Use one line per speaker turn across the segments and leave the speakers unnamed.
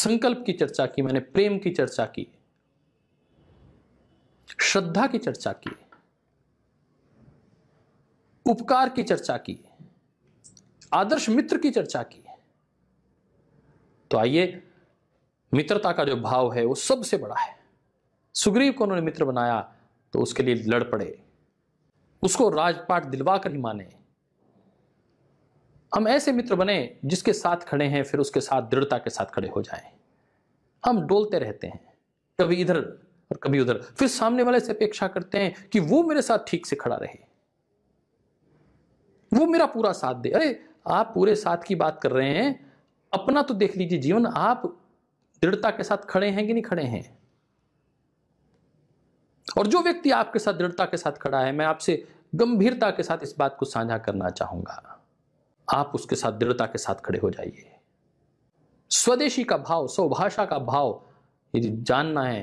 संकल्प की चर्चा की मैंने प्रेम की चर्चा की श्रद्धा की चर्चा की उपकार की चर्चा की आदर्श मित्र की चर्चा की तो आइए मित्रता का जो भाव है वो सबसे बड़ा है सुग्रीव को उन्होंने मित्र बनाया तो उसके लिए लड़ पड़े उसको राजपाट दिलवा कर ही माने हम ऐसे मित्र बने जिसके साथ खड़े हैं फिर उसके साथ दृढ़ता के साथ खड़े हो जाए हम डोलते रहते हैं कभी इधर और कभी उधर फिर सामने वाले से अपेक्षा करते हैं कि वो मेरे साथ ठीक से खड़ा रहे वो मेरा पूरा साथ दे अरे आप पूरे साथ की बात कर रहे हैं अपना तो देख लीजिए जीवन आप दृढ़ता के साथ खड़े हैं कि नहीं खड़े हैं और जो व्यक्ति आपके साथ दृढ़ता के साथ खड़ा है मैं आपसे गंभीरता के साथ इस बात को साझा करना चाहूंगा आप उसके साथ दृढ़ता के साथ खड़े हो जाइए स्वदेशी का भाव स्वभाषा का भाव यदि जानना है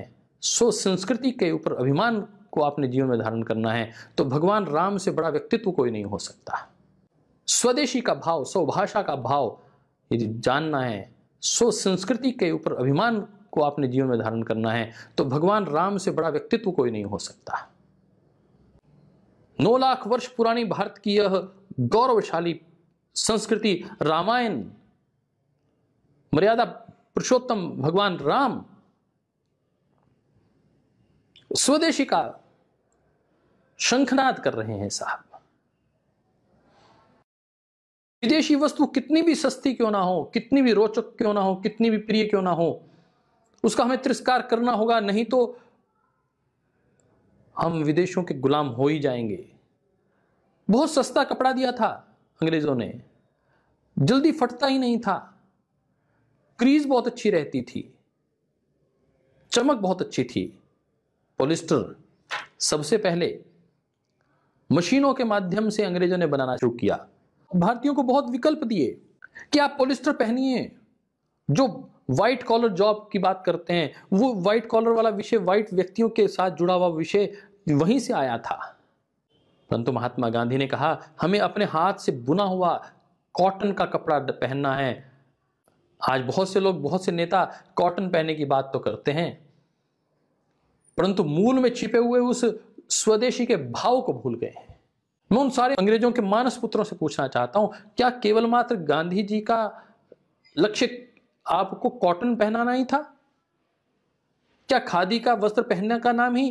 स्व संस्कृति के ऊपर अभिमान को आपने जीवन में धारण करना है तो भगवान राम से बड़ा व्यक्तित्व कोई नहीं हो सकता स्वदेशी का भाव स्वभाषा का भाव यदि जानना है स्व संस्कृति के ऊपर अभिमान को आपने जीवन में धारण करना है तो भगवान राम से बड़ा व्यक्तित्व कोई नहीं हो सकता नौ लाख वर्ष पुरानी भारत की यह गौरवशाली संस्कृति रामायण मर्यादा पुरुषोत्तम भगवान राम स्वदेशी का शंखनाद कर रहे हैं साहब विदेशी वस्तु कितनी भी सस्ती क्यों ना हो कितनी भी रोचक क्यों ना हो कितनी भी प्रिय क्यों ना हो उसका हमें तिरस्कार करना होगा नहीं तो हम विदेशों के गुलाम हो ही जाएंगे बहुत सस्ता कपड़ा दिया था अंग्रेज़ों ने जल्दी फटता ही नहीं था क्रीज बहुत अच्छी रहती थी चमक बहुत अच्छी थी पोलिस्टर सबसे पहले मशीनों के माध्यम से अंग्रेजों ने बनाना शुरू किया भारतीयों को बहुत विकल्प दिए कि आप पोलिस्टर पहनिए जो व्हाइट कॉलर जॉब की बात करते हैं वो व्हाइट कॉलर वाला विषय व्हाइट व्यक्तियों के साथ जुड़ा हुआ विषय वहीं से आया था परंतु महात्मा गांधी ने कहा हमें अपने हाथ से बुना हुआ कॉटन का कपड़ा पहनना है आज बहुत से लोग बहुत से नेता कॉटन पहनने की बात तो करते हैं परंतु मूल में छिपे हुए उस स्वदेशी के भाव को भूल गए मैं उन सारे अंग्रेजों के मानस पुत्रों से पूछना चाहता हूं क्या केवल मात्र गांधी जी का लक्ष्य आपको कॉटन पहनाना ही था क्या खादी का वस्त्र पहनने का नाम ही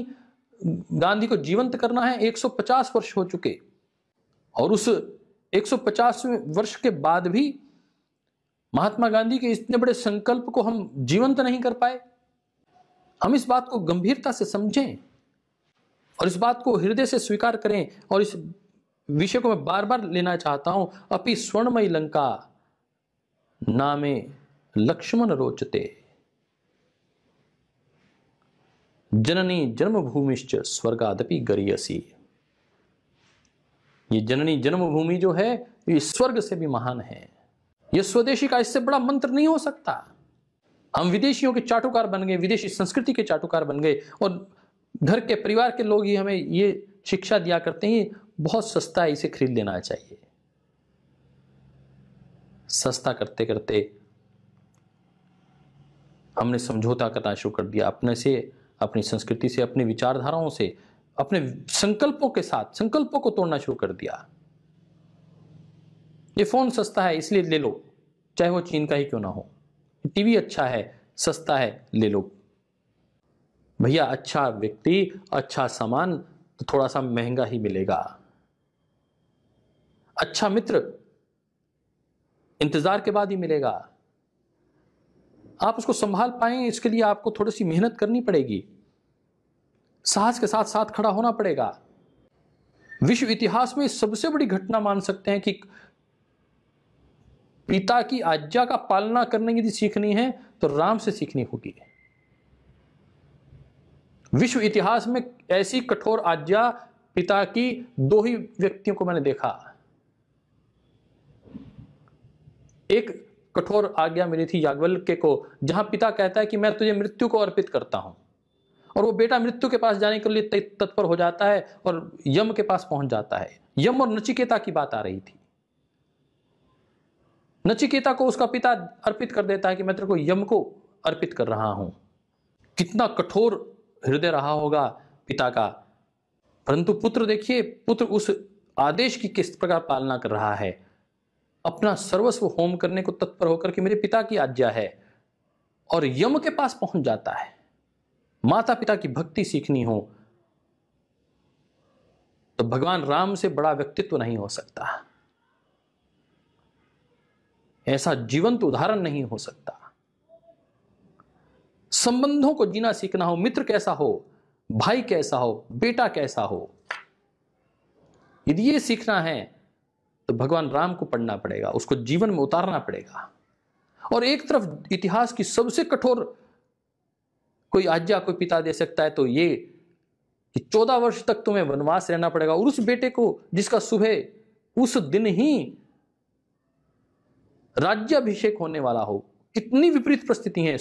गांधी को जीवंत करना है 150 वर्ष हो चुके और उस 150 वर्ष के बाद भी महात्मा गांधी के इतने बड़े संकल्प को हम जीवंत नहीं कर पाए हम इस बात को गंभीरता से समझें और इस बात को हृदय से स्वीकार करें और इस विषय को मैं बार बार लेना चाहता हूं अपि स्वर्णमयी लंका नामे लक्ष्मण रोचते जननी जन्मभूमिश्च स्वर्गादपि गरीयसी ये जननी जन्मभूमि जो है ये स्वर्ग से भी महान है ये स्वदेशी का इससे बड़ा मंत्र नहीं हो सकता हम विदेशियों के चाटुकार बन गए विदेशी संस्कृति के चाटुकार बन गए और घर के परिवार के लोग ही हमें ये शिक्षा दिया करते हैं बहुत सस्ता है इसे खरीद लेना चाहिए सस्ता करते करते हमने समझौता करना शुरू कर दिया अपने से अपनी संस्कृति से अपनी विचारधाराओं से अपने संकल्पों के साथ संकल्पों को तोड़ना शुरू कर दिया ये फोन सस्ता है इसलिए ले लो चाहे वो चीन का ही क्यों ना हो टीवी अच्छा है सस्ता है ले लो भैया अच्छा व्यक्ति अच्छा सामान तो थोड़ा सा महंगा ही मिलेगा अच्छा मित्र इंतजार के बाद ही मिलेगा आप उसको संभाल पाएँ इसके लिए आपको थोड़ी सी मेहनत करनी पड़ेगी साहस के साथ साथ खड़ा होना पड़ेगा विश्व इतिहास में सबसे बड़ी घटना मान सकते हैं कि पिता की आज्ञा का पालना करने यदि सीखनी है तो राम से सीखनी होगी विश्व इतिहास में ऐसी कठोर आज्ञा पिता की दो ही व्यक्तियों को मैंने देखा एक कठोर आज्ञा मिली थी याग्वल्क्य को जहां पिता कहता है कि मैं तुझे मृत्यु को अर्पित करता हूं और वो बेटा मृत्यु के पास जाने के लिए तत्पर हो जाता है और यम के पास पहुंच जाता है यम और नचिकेता की बात आ रही थी नचिकेता को उसका पिता अर्पित कर देता है कि मैं तेरे को यम को अर्पित कर रहा हूं कितना कठोर हृदय रहा होगा पिता का परंतु पुत्र देखिए पुत्र उस आदेश की किस प्रकार पालना कर रहा है अपना सर्वस्व होम करने को तत्पर होकर के मेरे पिता की आज्ञा है और यम के पास पहुंच जाता है माता पिता की भक्ति सीखनी हो तो भगवान राम से बड़ा व्यक्तित्व नहीं हो सकता ऐसा जीवंत उदाहरण नहीं हो सकता संबंधों को जीना सीखना हो मित्र कैसा हो भाई कैसा हो बेटा कैसा हो यदि ये सीखना है तो भगवान राम को पढ़ना पड़ेगा उसको जीवन में उतारना पड़ेगा और एक तरफ इतिहास की सबसे कठोर कोई आज्ञा कोई पिता दे सकता है तो ये कि चौदह वर्ष तक तुम्हें वनवास रहना पड़ेगा और उस बेटे को जिसका सुबह उस दिन ही राज्यभिषेक होने वाला हो इतनी विपरीत परिस्थिति है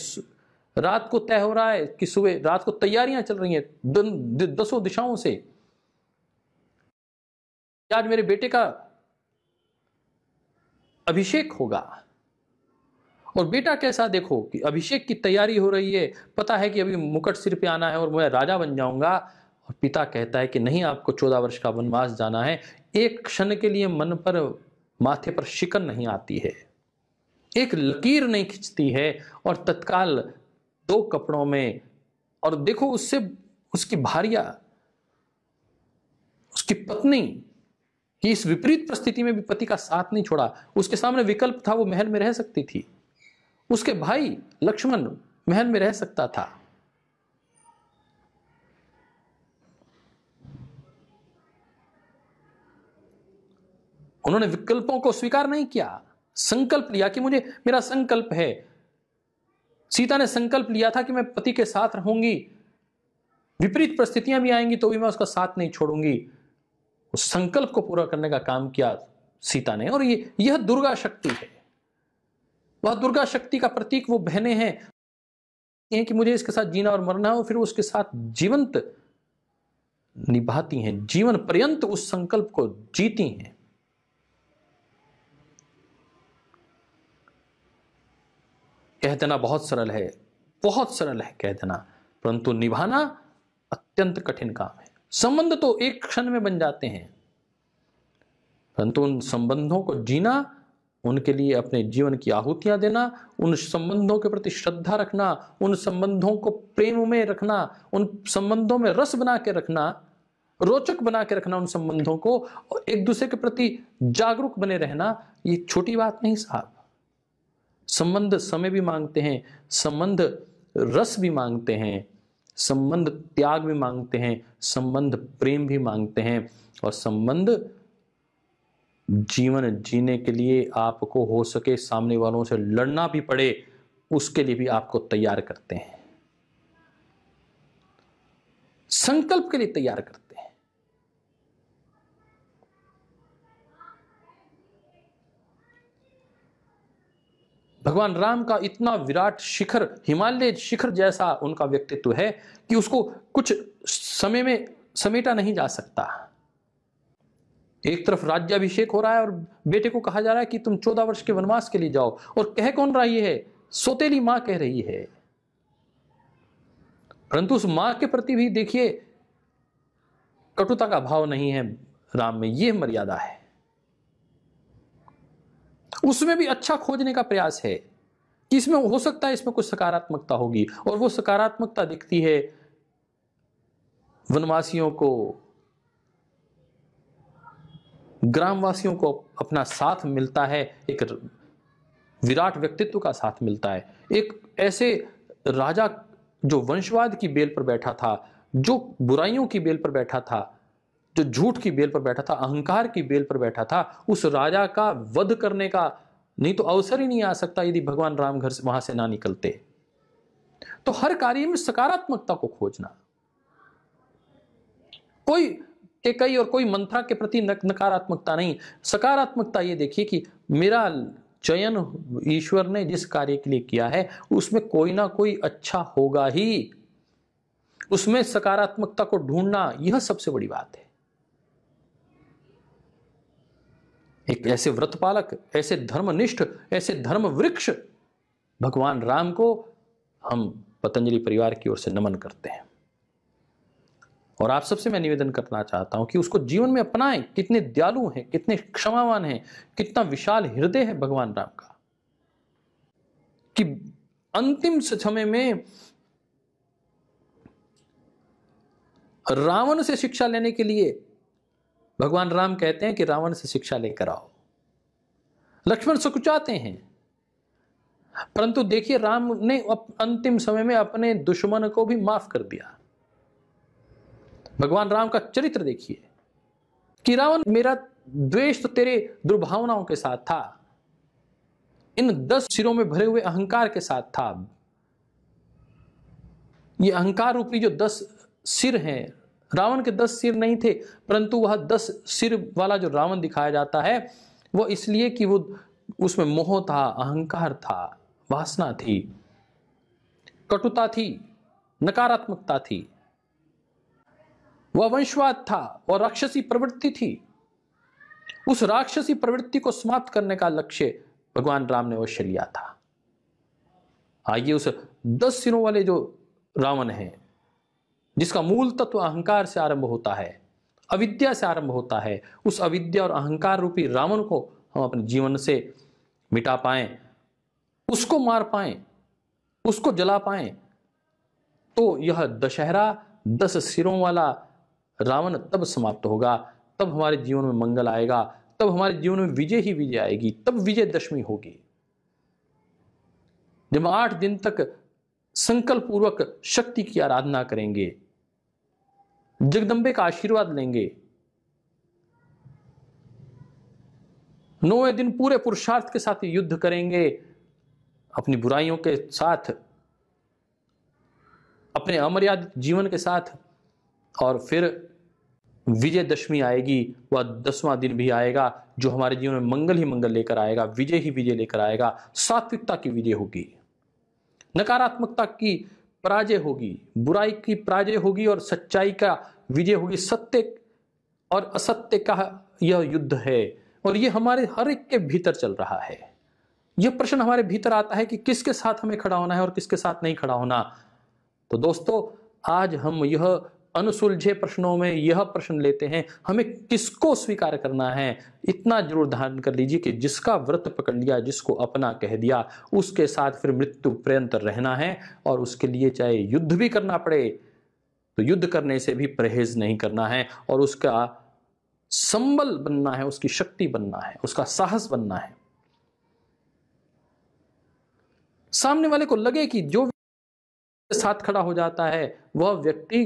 रात को तय हो रहा है कि सुबह रात को तैयारियां चल रही हैं दसों दिशाओं से आज मेरे बेटे का अभिषेक होगा और बेटा कैसा देखो कि अभिषेक की तैयारी हो रही है पता है कि अभी मुकट सिर पे आना है और मैं राजा बन जाऊंगा और पिता कहता है कि नहीं आपको चौदह वर्ष का वनवास जाना है एक क्षण के लिए मन पर माथे पर शिकन नहीं आती है एक लकीर नहीं खिंचती है और तत्काल दो कपड़ों में और देखो उससे उसकी भारिया उसकी पत्नी कि इस विपरीत परिस्थिति में भी पति का साथ नहीं छोड़ा उसके सामने विकल्प था वो महल में रह सकती थी उसके भाई लक्ष्मण महल में रह सकता था उन्होंने विकल्पों को स्वीकार नहीं किया संकल्प लिया कि मुझे मेरा संकल्प है सीता ने संकल्प लिया था कि मैं पति के साथ रहूंगी विपरीत परिस्थितियां भी आएंगी तो भी मैं उसका साथ नहीं छोड़ूंगी उस संकल्प को पूरा करने का काम किया सीता ने और ये यह दुर्गा शक्ति है वह दुर्गा शक्ति का प्रतीक वो बहने हैं कि मुझे इसके साथ जीना और मरना है और फिर उसके साथ जीवंत निभाती हैं जीवन पर्यंत उस संकल्प को जीती हैं कह देना बहुत सरल है बहुत सरल है कह देना परंतु निभाना अत्यंत कठिन काम है संबंध तो एक क्षण में बन जाते हैं परंतु उन संबंधों को जीना उनके लिए अपने जीवन की आहुतियां देना उन संबंधों के प्रति श्रद्धा रखना उन संबंधों को प्रेम में रखना उन संबंधों में रस बना के रखना रोचक बना के रखना उन संबंधों को और एक दूसरे के प्रति जागरूक बने रहना ये छोटी बात नहीं साहब संबंध समय भी मांगते हैं संबंध रस भी मांगते हैं संबंध त्याग भी मांगते हैं संबंध प्रेम भी मांगते हैं और संबंध जीवन जीने के लिए आपको हो सके सामने वालों से लड़ना भी पड़े उसके लिए भी आपको तैयार करते हैं संकल्प के लिए तैयार करते हैं भगवान राम का इतना विराट शिखर हिमालय शिखर जैसा उनका व्यक्तित्व है कि उसको कुछ समय में समेटा नहीं जा सकता एक तरफ राज्याभिषेक हो रहा है और बेटे को कहा जा रहा है कि तुम चौदह वर्ष के वनवास के लिए जाओ और कह कौन रही है सोतेली मां कह रही है परंतु उस मां के प्रति भी देखिए कटुता का भाव नहीं है राम में यह मर्यादा है उसमें भी अच्छा खोजने का प्रयास है कि इसमें हो सकता है इसमें कुछ सकारात्मकता होगी और वो सकारात्मकता दिखती है वनवासियों को ग्रामवासियों को अपना साथ मिलता है एक विराट व्यक्तित्व का साथ मिलता है एक ऐसे राजा जो वंशवाद की बेल पर बैठा था जो बुराइयों की बेल पर बैठा था जो तो झूठ की बेल पर बैठा था अहंकार की बेल पर बैठा था उस राजा का वध करने का नहीं तो अवसर ही नहीं आ सकता यदि भगवान राम घर से वहां से ना निकलते तो हर कार्य में सकारात्मकता को खोजना कोई टेकई और कोई मंत्रा के प्रति नकारात्मकता नहीं सकारात्मकता ये देखिए कि मेरा चयन ईश्वर ने जिस कार्य के लिए किया है उसमें कोई ना कोई अच्छा होगा ही उसमें सकारात्मकता को ढूंढना यह सबसे बड़ी बात है एक ऐसे व्रतपालक ऐसे धर्मनिष्ठ ऐसे धर्म वृक्ष भगवान राम को हम पतंजलि परिवार की ओर से नमन करते हैं और आप सबसे मैं निवेदन करना चाहता हूं कि उसको जीवन में अपनाएं कितने दयालु हैं कितने क्षमावान हैं कितना विशाल हृदय है भगवान राम का कि अंतिम समय में रावण से शिक्षा लेने के लिए भगवान राम कहते हैं कि रावण से शिक्षा लेकर आओ लक्ष्मण सुकुचाते हैं परंतु देखिए राम ने अंतिम समय में अपने दुश्मन को भी माफ कर दिया भगवान राम का चरित्र देखिए कि रावण मेरा द्वेष तो तेरे दुर्भावनाओं के साथ था इन दस सिरों में भरे हुए अहंकार के साथ था ये अहंकार रूपी जो दस सिर हैं रावण के दस सिर नहीं थे परंतु वह दस सिर वाला जो रावण दिखाया जाता है वो इसलिए कि वो उसमें मोह था अहंकार था वासना थी कटुता थी नकारात्मकता थी वह वंशवाद था और राक्षसी प्रवृत्ति थी उस राक्षसी प्रवृत्ति को समाप्त करने का लक्ष्य भगवान राम ने अवश्य लिया था आइए उस दस सिरों वाले जो रावण हैं जिसका मूल तत्व अहंकार से आरंभ होता है अविद्या से आरंभ होता है उस अविद्या और अहंकार रूपी रावण को हम अपने जीवन से मिटा पाए उसको मार पाए उसको जला पाए तो यह दशहरा दस सिरों वाला रावण तब समाप्त होगा तब हमारे जीवन में मंगल आएगा तब हमारे जीवन में विजय ही विजय आएगी तब विजय दशमी होगी जब आठ दिन तक संकल्प पूर्वक शक्ति की आराधना करेंगे जगदम्बे का आशीर्वाद लेंगे नौवे दिन पूरे पुरुषार्थ के साथ युद्ध करेंगे अपनी बुराइयों के साथ अपने अमर्यादित जीवन के साथ और फिर विजयदशमी आएगी वह दसवां दिन भी आएगा जो हमारे जीवन में मंगल ही मंगल लेकर आएगा विजय ही विजय लेकर आएगा सात्विकता की विजय होगी नकारात्मकता की पराजय होगी बुराई की पराजय होगी और सच्चाई का विजय होगी सत्य और असत्य का यह युद्ध है और यह हमारे हर एक के भीतर चल रहा है यह प्रश्न हमारे भीतर आता है कि किसके साथ हमें खड़ा होना है और किसके साथ नहीं खड़ा होना तो दोस्तों आज हम यह अनुसुलझे प्रश्नों में यह प्रश्न लेते हैं हमें किसको स्वीकार करना है इतना जरूर धारण कर लीजिए कि जिसका व्रत पकड़ लिया जिसको अपना कह दिया उसके साथ फिर मृत्यु पर्यंत रहना है और उसके लिए चाहे युद्ध भी करना पड़े तो युद्ध करने से भी परहेज नहीं करना है और उसका संबल बनना है उसकी शक्ति बनना है उसका साहस बनना है सामने वाले को लगे कि जो साथ खड़ा हो जाता है वह व्यक्ति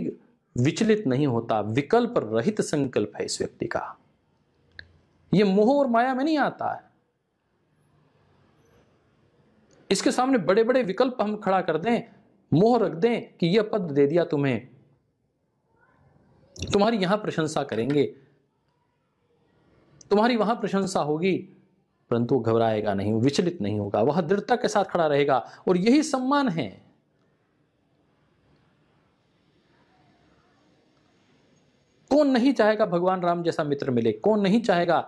विचलित नहीं होता विकल्प रहित संकल्प है इस व्यक्ति का यह मोह और माया में नहीं आता है इसके सामने बड़े बड़े विकल्प हम खड़ा कर दें मोह रख दें कि यह पद दे दिया तुम्हें तुम्हारी यहां प्रशंसा करेंगे तुम्हारी वहां प्रशंसा होगी परंतु घबराएगा नहीं विचलित नहीं होगा वह दृढ़ता के साथ खड़ा रहेगा और यही सम्मान है कौन नहीं चाहेगा भगवान राम जैसा मित्र मिले कौन नहीं चाहेगा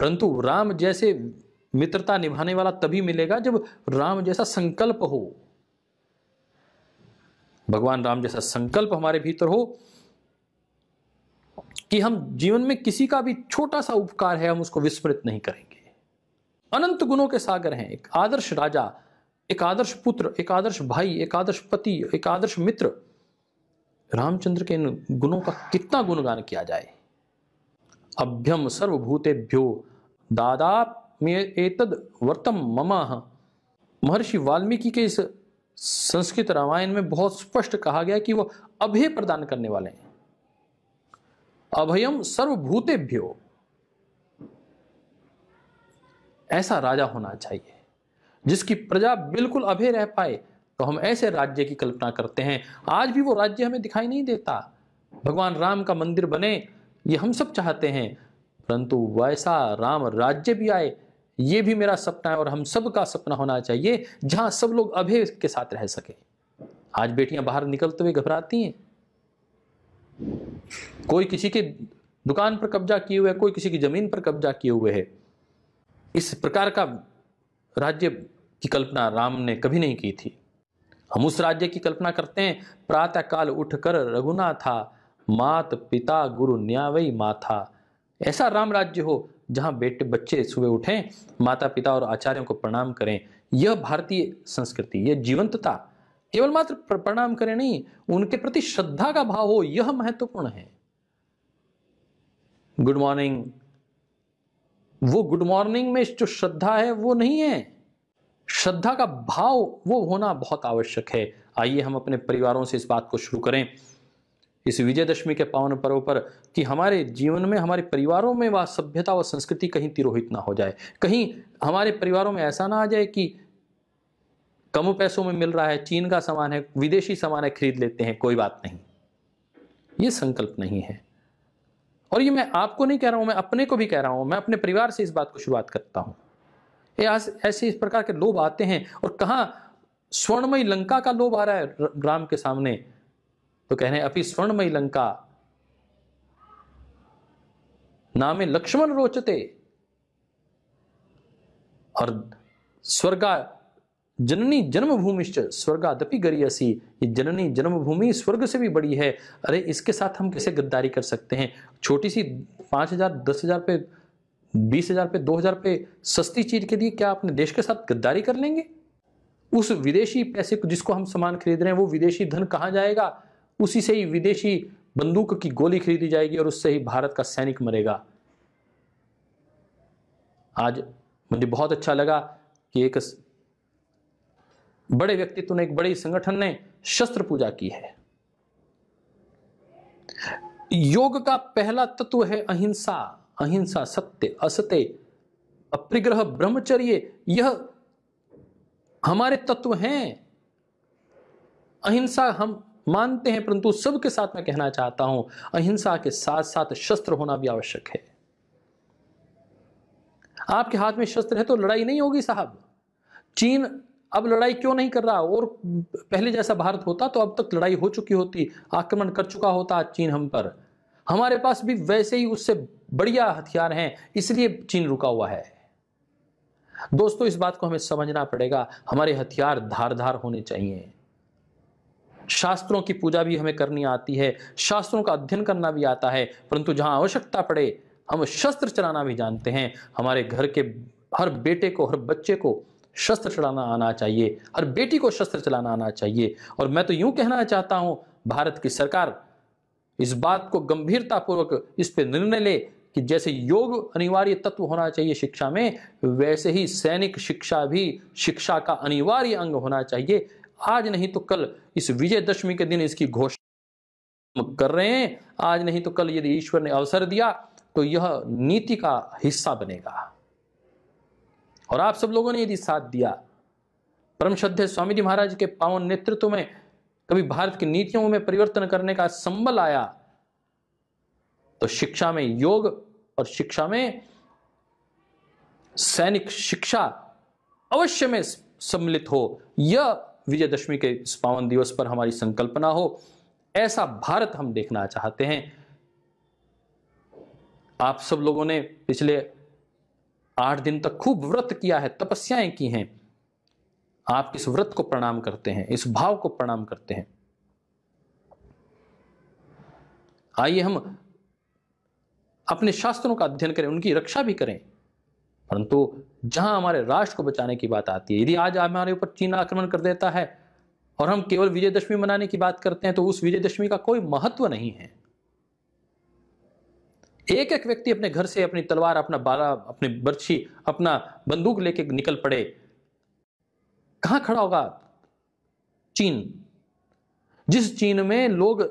परंतु राम जैसे मित्रता निभाने वाला तभी मिलेगा जब राम जैसा संकल्प हो भगवान राम जैसा संकल्प हमारे भीतर हो कि हम जीवन में किसी का भी छोटा सा उपकार है हम उसको विस्मृत नहीं करेंगे अनंत गुणों के सागर हैं एक आदर्श राजा एक आदर्श पुत्र एक आदर्श भाई एक आदर्श पति एक आदर्श मित्र रामचंद्र के इन गुणों का कितना गुणगान किया जाए अभ्यम सर्वभूतेभ्यो दादा में एतद वर्तम ममा महर्षि वाल्मीकि के इस संस्कृत रामायण में बहुत स्पष्ट कहा गया कि वह अभय प्रदान करने वाले हैं अभयम सर्वभूतेभ्यो ऐसा राजा होना चाहिए जिसकी प्रजा बिल्कुल अभय रह पाए तो हम ऐसे राज्य की कल्पना करते हैं आज भी वो राज्य हमें दिखाई नहीं देता भगवान राम का मंदिर बने ये हम सब चाहते हैं परंतु वैसा राम राज्य भी आए ये भी मेरा सपना है और हम सब का सपना होना चाहिए जहां सब लोग अभय के साथ रह सके आज बेटियां बाहर निकलते हुए घबराती हैं कोई किसी के दुकान पर कब्जा किए हुए है कोई किसी की जमीन पर कब्जा किए हुए है इस प्रकार का राज्य की कल्पना राम ने कभी नहीं की थी हम उस राज्य की कल्पना करते हैं प्रातः काल उठकर रघुना था मात पिता गुरु न्यावई माथा ऐसा राम राज्य हो जहाँ बेटे बच्चे सुबह उठें माता पिता और आचार्यों को प्रणाम करें यह भारतीय संस्कृति यह जीवंतता केवल मात्र प्रणाम करें नहीं उनके प्रति श्रद्धा का भाव हो यह महत्वपूर्ण है गुड मॉर्निंग वो गुड मॉर्निंग में जो श्रद्धा है वो नहीं है श्रद्धा का भाव वो होना बहुत आवश्यक है आइए हम अपने परिवारों से इस बात को शुरू करें इस विजयदशमी के पावन पर्व पर कि हमारे जीवन में हमारे परिवारों में वह सभ्यता व संस्कृति कहीं तिरोहित ना हो जाए कहीं हमारे परिवारों में ऐसा ना आ जाए कि कम पैसों में मिल रहा है चीन का सामान है विदेशी सामान है खरीद लेते हैं कोई बात नहीं ये संकल्प नहीं है और ये मैं आपको नहीं कह रहा हूं मैं अपने को भी कह रहा हूं मैं अपने परिवार से इस बात को शुरुआत करता हूं ऐसे इस प्रकार के लोभ आते हैं और कहा स्वर्णमयी लंका का लोभ आ रहा है राम के सामने तो कह रहे हैं अपनी स्वर्णमयी लंका नामे लक्ष्मण रोचते और स्वर्गा जननी जन्मभूमिश्च स्वर्गादपि गरीयसी ये जननी जन्मभूमि स्वर्ग से भी बड़ी है अरे इसके साथ हम कैसे गद्दारी कर सकते हैं छोटी सी पाँच हजार दस हजार पे बीस हजार पे दो हजार पे सस्ती चीज के लिए क्या अपने देश के साथ गद्दारी कर लेंगे उस विदेशी पैसे को जिसको हम सामान खरीद रहे हैं वो विदेशी धन कहाँ जाएगा उसी से ही विदेशी बंदूक की गोली खरीदी जाएगी और उससे ही भारत का सैनिक मरेगा आज मुझे बहुत अच्छा लगा कि एक बड़े व्यक्तित्व तो ने एक बड़े संगठन ने शस्त्र पूजा की है योग का पहला तत्व है अहिंसा अहिंसा सत्य असत्य अप्रिग्रह ब्रह्मचर्य यह हमारे तत्व हैं अहिंसा हम मानते हैं परंतु सबके साथ मैं कहना चाहता हूं अहिंसा के साथ साथ शस्त्र होना भी आवश्यक है आपके हाथ में शस्त्र है तो लड़ाई नहीं होगी साहब चीन अब लड़ाई क्यों नहीं कर रहा और पहले जैसा भारत होता तो अब तक लड़ाई हो चुकी होती आक्रमण कर चुका होता चीन हम पर हमारे पास भी वैसे ही उससे बढ़िया हथियार हैं इसलिए चीन रुका हुआ है दोस्तों इस बात को हमें समझना पड़ेगा हमारे हथियार धारधार होने चाहिए शास्त्रों की पूजा भी हमें करनी आती है शास्त्रों का अध्ययन करना भी आता है परंतु जहां आवश्यकता पड़े हम शस्त्र चलाना भी जानते हैं हमारे घर के हर बेटे को हर बच्चे को शस्त्र चलाना आना चाहिए हर बेटी को शस्त्र चलाना आना चाहिए और मैं तो यूं कहना चाहता हूं भारत की सरकार इस बात को गंभीरतापूर्वक इस पर निर्णय ले कि जैसे योग अनिवार्य तत्व होना चाहिए शिक्षा में वैसे ही सैनिक शिक्षा भी शिक्षा का अनिवार्य अंग होना चाहिए आज नहीं तो कल इस विजयदशमी के दिन इसकी घोषणा कर रहे हैं आज नहीं तो कल यदि ईश्वर ने अवसर दिया तो यह नीति का हिस्सा बनेगा और आप सब लोगों ने यदि साथ दिया परम श्रद्धे स्वामी जी महाराज के पावन नेतृत्व में कभी भारत की नीतियों में परिवर्तन करने का संबल आया तो शिक्षा में योग और शिक्षा में सैनिक शिक्षा अवश्य में सम्मिलित हो यह विजयदशमी के इस पावन दिवस पर हमारी संकल्पना हो ऐसा भारत हम देखना चाहते हैं आप सब लोगों ने पिछले आठ दिन तक खूब व्रत किया है तपस्याएं की हैं आप इस व्रत को प्रणाम करते हैं इस भाव को प्रणाम करते हैं आइए हम अपने शास्त्रों का अध्ययन करें उनकी रक्षा भी करें परंतु जहां हमारे राष्ट्र को बचाने की बात आती है यदि आज हमारे ऊपर चीन आक्रमण कर देता है और हम केवल विजयदशमी मनाने की बात करते हैं तो उस विजयदशमी का कोई महत्व नहीं है एक एक व्यक्ति अपने घर से अपनी तलवार अपना बाला अपनी बर्छी अपना बंदूक लेके निकल पड़े कहां खड़ा होगा चीन जिस चीन में लोग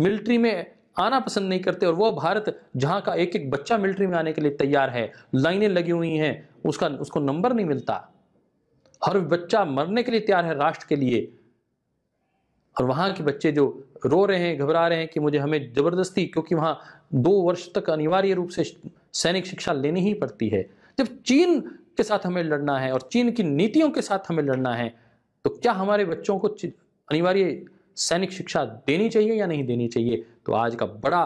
मिलिट्री में आना पसंद नहीं करते और वह भारत जहां का एक एक बच्चा मिलिट्री में आने के लिए तैयार है लाइनें लगी हुई हैं उसका उसको नंबर नहीं मिलता हर बच्चा मरने के लिए तैयार है राष्ट्र के लिए और वहाँ के बच्चे जो रो रहे हैं घबरा रहे हैं कि मुझे हमें ज़बरदस्ती क्योंकि वहाँ दो वर्ष तक अनिवार्य रूप से सैनिक शिक्षा लेनी ही पड़ती है जब चीन के साथ हमें लड़ना है और चीन की नीतियों के साथ हमें लड़ना है तो क्या हमारे बच्चों को अनिवार्य सैनिक शिक्षा देनी चाहिए या नहीं देनी चाहिए तो आज का बड़ा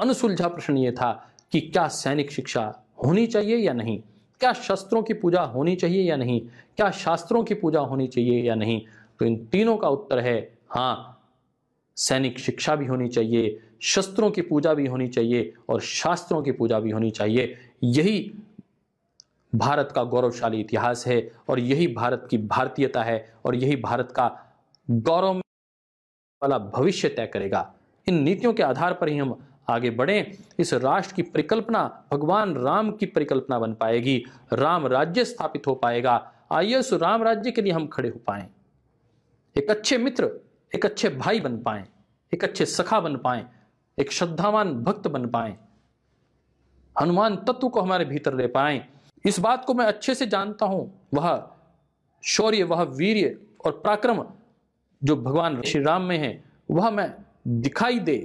अनसुलझा प्रश्न ये था कि क्या सैनिक शिक्षा होनी चाहिए या नहीं क्या शस्त्रों की पूजा होनी चाहिए या नहीं क्या शास्त्रों की पूजा होनी चाहिए या नहीं तो इन तीनों का उत्तर है हाँ सैनिक शिक्षा भी होनी चाहिए शस्त्रों की पूजा भी होनी चाहिए और शास्त्रों की पूजा भी होनी चाहिए यही भारत का गौरवशाली इतिहास है और यही भारत की भारतीयता है और यही भारत का गौरव वाला भविष्य तय करेगा इन नीतियों के आधार पर ही हम आगे बढ़ें इस राष्ट्र की परिकल्पना भगवान राम की परिकल्पना बन पाएगी राम राज्य स्थापित हो पाएगा आइए उस राम राज्य के लिए हम खड़े हो पाएं एक अच्छे मित्र एक अच्छे भाई बन पाए एक अच्छे सखा बन पाए एक श्रद्धावान भक्त बन पाए हनुमान तत्व को हमारे भीतर ले पाए इस बात को मैं अच्छे से जानता हूं वह शौर्य वह वीर्य और पराक्रम जो भगवान श्री राम में है वह मैं दिखाई दे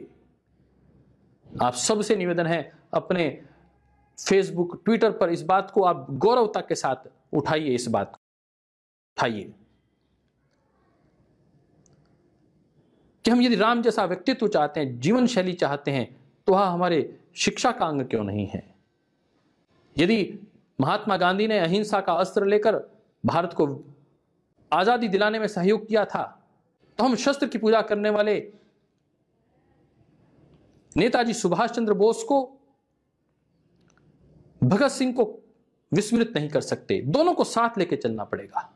आप सबसे निवेदन है अपने फेसबुक ट्विटर पर इस बात को आप गौरवता के साथ उठाइए इस बात को उठाइए कि हम यदि राम जैसा व्यक्तित्व चाहते हैं जीवन शैली चाहते हैं तो वह हमारे शिक्षा का अंग क्यों नहीं है यदि महात्मा गांधी ने अहिंसा का अस्त्र लेकर भारत को आज़ादी दिलाने में सहयोग किया था तो हम शस्त्र की पूजा करने वाले नेताजी सुभाष चंद्र बोस को भगत सिंह को विस्मृत नहीं कर सकते दोनों को साथ लेकर चलना पड़ेगा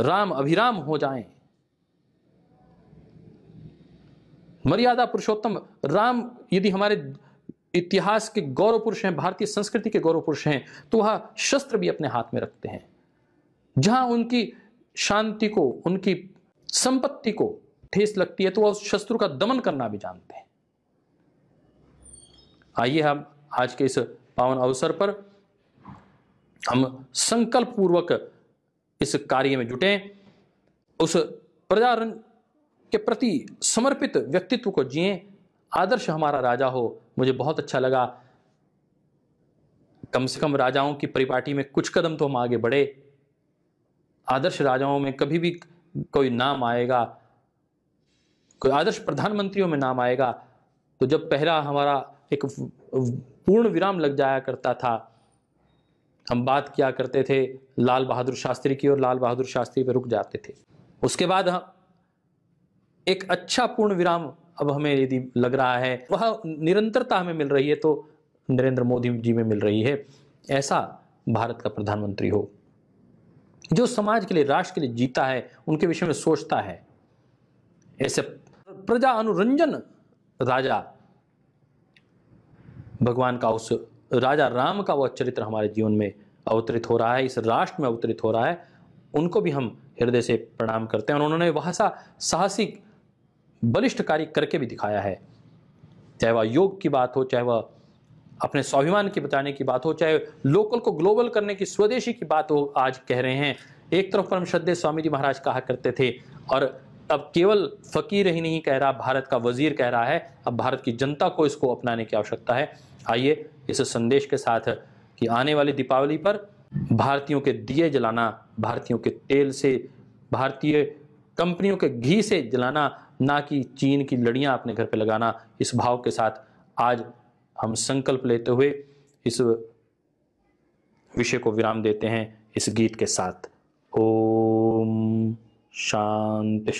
राम अभिराम हो जाएं मर्यादा पुरुषोत्तम राम यदि हमारे इतिहास के गौरव पुरुष हैं भारतीय संस्कृति के गौरव पुरुष हैं तो वह शस्त्र भी अपने हाथ में रखते हैं जहां उनकी शांति को उनकी संपत्ति को ठेस लगती है तो वह उस शस्त्र का दमन करना भी जानते हैं आइए हम आज के इस पावन अवसर पर हम संकल्प पूर्वक इस कार्य में जुटें उस प्रजारण के प्रति समर्पित व्यक्तित्व को जिए आदर्श हमारा राजा हो मुझे बहुत अच्छा लगा कम से कम राजाओं की परिपाटी में कुछ कदम तो हम आगे बढ़े आदर्श राजाओं में कभी भी कोई नाम आएगा कोई आदर्श प्रधानमंत्रियों में नाम आएगा तो जब पहला हमारा एक पूर्ण विराम लग जाया करता था हम बात किया करते थे लाल बहादुर शास्त्री की और लाल बहादुर शास्त्री पर रुक जाते थे उसके बाद हम एक अच्छा पूर्ण विराम अब हमें यदि लग रहा है वह निरंतरता हमें मिल रही है तो नरेंद्र मोदी जी में मिल रही है ऐसा भारत का प्रधानमंत्री हो जो समाज के लिए राष्ट्र के लिए जीता है उनके विषय में सोचता है ऐसे प्रजा अनुरंजन राजा भगवान का उस राजा राम का वह चरित्र हमारे जीवन में अवतरित हो रहा है इस राष्ट्र में अवतरित हो रहा है उनको भी हम हृदय से प्रणाम करते हैं और उन्होंने वह सा साहसिक बलिष्ठ कार्य करके भी दिखाया है चाहे वह योग की बात हो चाहे वह अपने स्वाभिमान की बताने की बात हो चाहे लोकल को ग्लोबल करने की स्वदेशी की बात हो आज कह रहे हैं एक तरफ परम श्रद्धे स्वामी जी महाराज कहा करते थे और अब केवल फकीर ही नहीं कह रहा भारत का वजीर कह रहा है अब भारत की जनता को इसको अपनाने की आवश्यकता है आइए इस संदेश के साथ कि आने वाली दीपावली पर भारतीयों के दिए जलाना भारतीयों के तेल से भारतीय कंपनियों के घी से जलाना ना कि चीन की लड़ियाँ अपने घर पर लगाना इस भाव के साथ आज हम संकल्प लेते हुए इस विषय को विराम देते हैं इस गीत के साथ ओम शांति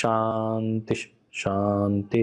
शांति शांति